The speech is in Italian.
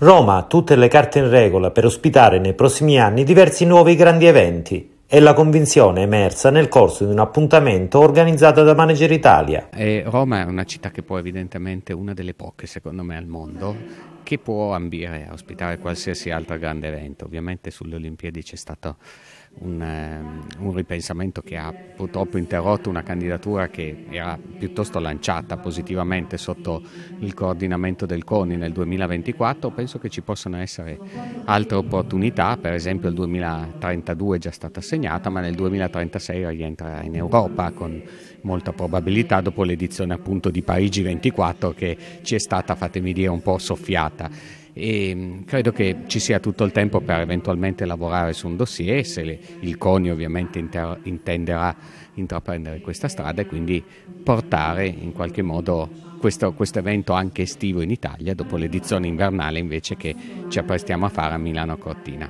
Roma ha tutte le carte in regola per ospitare nei prossimi anni diversi nuovi grandi eventi. È la convinzione emersa nel corso di un appuntamento organizzato da Manager Italia. E Roma è una città che può evidentemente una delle poche, secondo me, al mondo, che può ambire a ospitare qualsiasi altro grande evento. Ovviamente sulle Olimpiadi c'è stato un, ehm, un, ripensamento che ha purtroppo interrotto una candidatura che era piuttosto lanciata positivamente sotto il coordinamento del CONI nel 2024. Penso che ci possano essere altre opportunità, per esempio il 2032 è già stata assegnata, ma nel 2036 rientra in Europa con molta probabilità dopo l'edizione appunto di Parigi 24 che ci è stata, fatemi dire, un po' soffiata fatta e mm, credo che ci sia tutto il tempo per eventualmente lavorare su un dossier se le, il CONI ovviamente inter, intenderà intraprendere questa strada e quindi portare in qualche modo questo, questo evento anche estivo in Italia dopo l'edizione invernale invece che ci apprestiamo a fare a Milano Cortina.